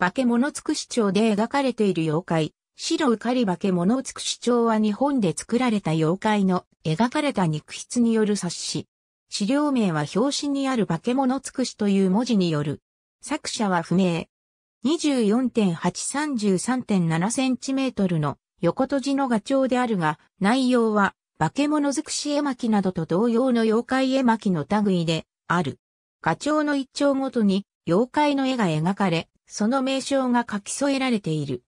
化け物尽くし帳で描かれている妖怪、白うかり化け物尽くし帳は日本で作られた妖怪の描かれた肉筆による冊子。資料名は表紙にある化け物尽くしという文字による。作者は不明。24.833.7センチメートルの横閉じの画帳であるが、内容は化け物尽くし絵巻などと同様の妖怪絵巻の類である。画帳の一丁ごとに妖怪の絵が描かれ、その名称が書き添えられている。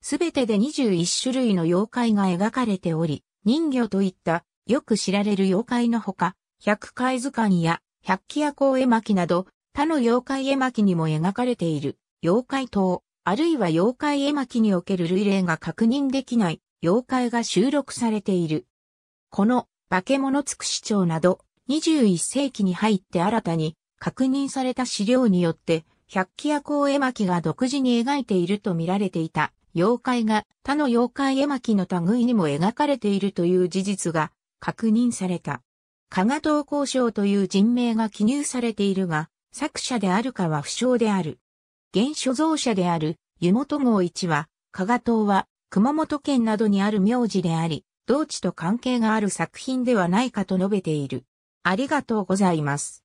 すべてで21種類の妖怪が描かれており、人魚といったよく知られる妖怪のほか、百怪図鑑や百鬼夜行絵巻など、他の妖怪絵巻にも描かれている妖怪島、あるいは妖怪絵巻における類例が確認できない妖怪が収録されている。この化け物つくし長など21世紀に入って新たに確認された資料によって百鬼夜行絵巻が独自に描いていると見られていた妖怪が他の妖怪絵巻の類にも描かれているという事実が確認された。加賀東交渉という人名が記入されているが、作者であるかは不詳である。現所蔵者である湯本郷一は、加賀東は熊本県などにある名字であり、同地と関係がある作品ではないかと述べている。ありがとうございます。